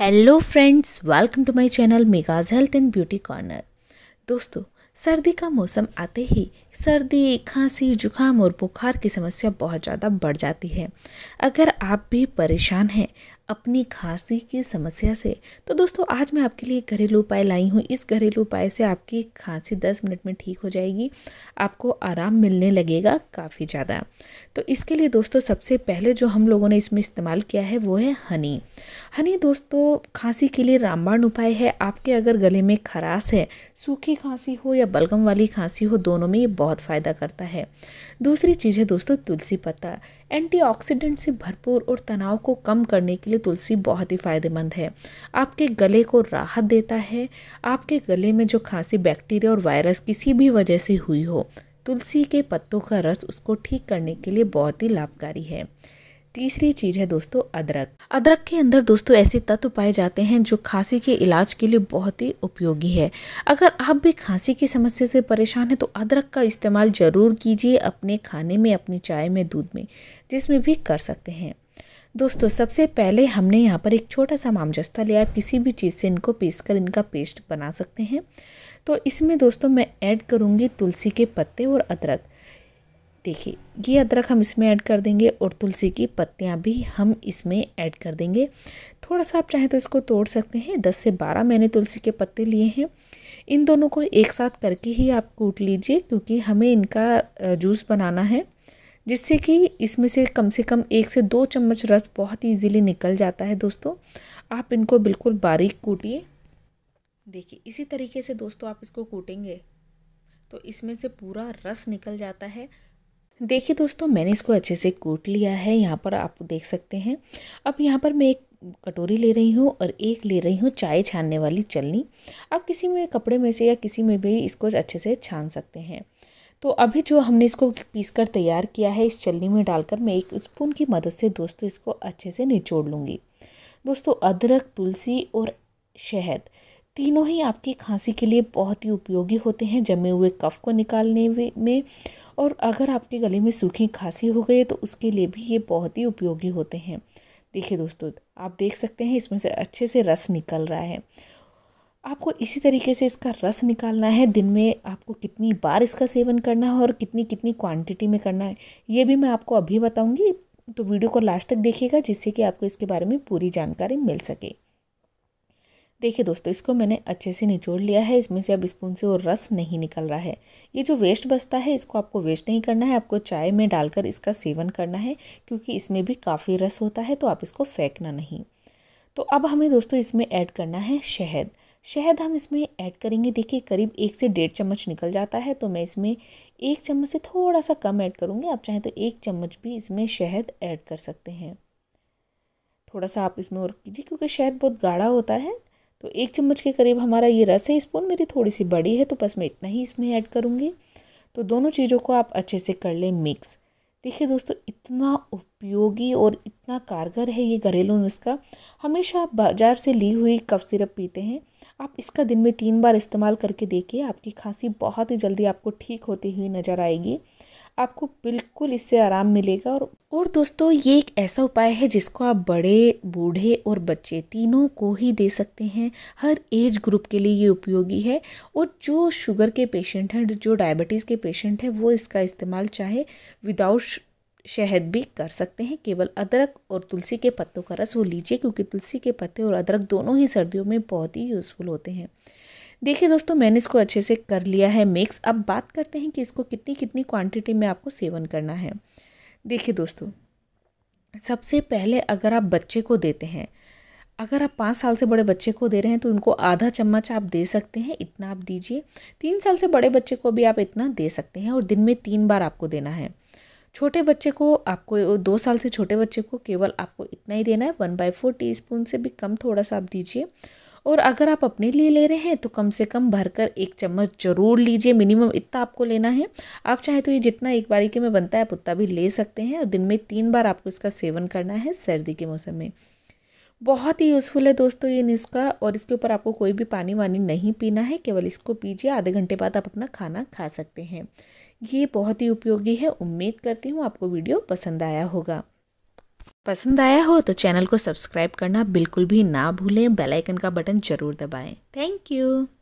hello friends welcome to my channel मेगाज health and beauty corner दोस्तों सर्दी का मौसम आते ही सर्दी खांसी जुकाम और बुखार की समस्या बहुत ज़्यादा बढ़ जाती है अगर आप भी परेशान हैं अपनी खांसी की समस्या से तो दोस्तों आज मैं आपके लिए घरेलू उपाय लाई हूँ इस घरेलू उपाय से आपकी खांसी दस मिनट में ठीक हो जाएगी आपको आराम मिलने लगेगा काफ़ी ज़्यादा तो इसके लिए दोस्तों सबसे पहले जो हम लोगों ने इसमें इस्तेमाल किया है वो है हनी हनी दोस्तों खांसी के लिए रामबाण उपाय है आपके अगर गले में खराश है सूखी खांसी हो या बलगम वाली खांसी हो दोनों में ये बहुत फ़ायदा करता है दूसरी चीज़ है दोस्तों तुलसी पत्ता एंटीऑक्सीडेंट से भरपूर और तनाव को कम करने के लिए तुलसी बहुत ही फ़ायदेमंद है आपके गले को राहत देता है आपके गले में जो खांसी बैक्टीरिया और वायरस किसी भी वजह से हुई हो तुलसी के पत्तों का रस उसको ठीक करने के लिए बहुत ही लाभकारी है तीसरी चीज़ है दोस्तों अदरक अदरक के अंदर दोस्तों ऐसे तत्व पाए जाते हैं जो खांसी के इलाज के लिए बहुत ही उपयोगी है अगर आप भी खांसी की समस्या से परेशान हैं तो अदरक का इस्तेमाल ज़रूर कीजिए अपने खाने में अपनी चाय में दूध में जिसमें भी कर सकते हैं दोस्तों सबसे पहले हमने यहाँ पर एक छोटा सा मामजस्ता लिया आप किसी भी चीज़ से इनको पीस कर इनका पेस्ट बना सकते हैं तो इसमें दोस्तों मैं ऐड करूँगी तुलसी के पत्ते और अदरक देखिए ये अदरक हम इसमें ऐड कर देंगे और तुलसी की पत्तियाँ भी हम इसमें ऐड कर देंगे थोड़ा सा आप चाहें तो इसको तोड़ सकते हैं दस से बारह मैंने तुलसी के पत्ते लिए हैं इन दोनों को एक साथ करके ही आप कूट लीजिए क्योंकि हमें इनका जूस बनाना है जिससे कि इसमें से कम से कम एक से दो चम्मच रस बहुत इजीली ईजिली निकल जाता है दोस्तों आप इनको बिल्कुल बारीक कूटिए देखिए इसी तरीके से दोस्तों आप इसको कूटेंगे तो इसमें से पूरा रस निकल जाता है देखिए दोस्तों मैंने इसको अच्छे से कूट लिया है यहाँ पर आप देख सकते हैं अब यहाँ पर मैं एक कटोरी ले रही हूँ और एक ले रही हूँ चाय छानने वाली चलनी आप किसी में कपड़े में से या किसी में भी इसको अच्छे से छान सकते हैं तो अभी जो हमने इसको पीस कर तैयार किया है इस चलनी में डालकर मैं एक स्पून की मदद से दोस्तों इसको अच्छे से निचोड़ लूँगी दोस्तों अदरक तुलसी और शहद तीनों ही आपकी खांसी के लिए बहुत ही उपयोगी होते हैं जमे हुए कफ को निकालने में और अगर आपके गले में सूखी खांसी हो गई तो उसके लिए भी ये बहुत ही उपयोगी होते हैं देखिए दोस्तों आप देख सकते हैं इसमें से अच्छे से रस निकल रहा है आपको इसी तरीके से इसका रस निकालना है दिन में आपको कितनी बार इसका सेवन करना है और कितनी कितनी क्वांटिटी में करना है ये भी मैं आपको अभी बताऊंगी तो वीडियो को लास्ट तक देखिएगा जिससे कि आपको इसके बारे में पूरी जानकारी मिल सके देखिए दोस्तों इसको मैंने अच्छे से निचोड़ लिया है इसमें से अब स्पून से वो रस नहीं निकल रहा है ये जो वेस्ट बचता है इसको आपको वेस्ट नहीं करना है आपको चाय में डालकर इसका सेवन करना है क्योंकि इसमें भी काफ़ी रस होता है तो आप इसको फेंकना नहीं तो अब हमें दोस्तों इसमें ऐड करना है शहद शहद हम इसमें ऐड करेंगे देखिए करीब एक से डेढ़ चम्मच निकल जाता है तो मैं इसमें एक चम्मच से थोड़ा सा कम ऐड करूँगी आप चाहें तो एक चम्मच भी इसमें शहद ऐड कर सकते हैं थोड़ा सा आप इसमें और कीजिए क्योंकि शहद बहुत गाढ़ा होता है तो एक चम्मच के करीब हमारा ये रस है स्पून मेरी थोड़ी सी बड़ी है तो बस मैं इतना ही इसमें ऐड करूँगी तो दोनों चीज़ों को आप अच्छे से कर लें मिक्स देखिए दोस्तों इतना उपयोगी और इतना कारगर है ये घरेलू नुस्खा हमेशा आप बाज़ार से ली हुई कफ सिरप पीते हैं आप इसका दिन में तीन बार इस्तेमाल करके देखिए आपकी खांसी बहुत ही जल्दी आपको ठीक होती हुई नज़र आएगी आपको बिल्कुल इससे आराम मिलेगा और और दोस्तों ये एक ऐसा उपाय है जिसको आप बड़े बूढ़े और बच्चे तीनों को ही दे सकते हैं हर एज ग्रुप के लिए ये उपयोगी है और जो शुगर के पेशेंट हैं जो डायबिटीज़ के पेशेंट हैं वो इसका इस्तेमाल चाहे विदाउट शहद भी कर सकते हैं केवल अदरक और तुलसी के पत्तों का रस वो लीजिए क्योंकि तुलसी के पत्ते और अदरक दोनों ही सर्दियों में बहुत ही यूज़फुल होते हैं देखिए दोस्तों मैंने इसको अच्छे से कर लिया है मिक्स अब बात करते हैं कि इसको कितनी कितनी क्वांटिटी में आपको सेवन करना है देखिए दोस्तों सबसे पहले अगर आप बच्चे को देते हैं अगर आप पाँच साल से बड़े बच्चे को दे रहे हैं तो उनको आधा चम्मच आप दे सकते हैं इतना आप दीजिए तीन साल से बड़े बच्चे को भी आप इतना दे सकते हैं और दिन में तीन बार आपको देना है छोटे बच्चे को आपको दो साल से छोटे बच्चे को केवल आपको इतना ही देना है वन बाई फोर टी से भी कम थोड़ा सा आप दीजिए और अगर आप अपने लिए ले रहे हैं तो कम से कम भरकर एक चम्मच ज़रूर लीजिए मिनिमम इतना आपको लेना है आप चाहे तो ये जितना एक बारी के में बनता है आप उतना भी ले सकते हैं और दिन में तीन बार आपको इसका सेवन करना है सर्दी के मौसम में बहुत ही यूज़फुल है दोस्तों ये नुस्खा और इसके ऊपर आपको कोई भी पानी वानी नहीं पीना है केवल इसको पीजिए आधे घंटे बाद आप अपना खाना खा सकते हैं ये बहुत ही उपयोगी है उम्मीद करती हूँ आपको वीडियो पसंद आया होगा पसंद आया हो तो चैनल को सब्सक्राइब करना बिल्कुल भी ना भूलें बेल आइकन का बटन ज़रूर दबाएं थैंक यू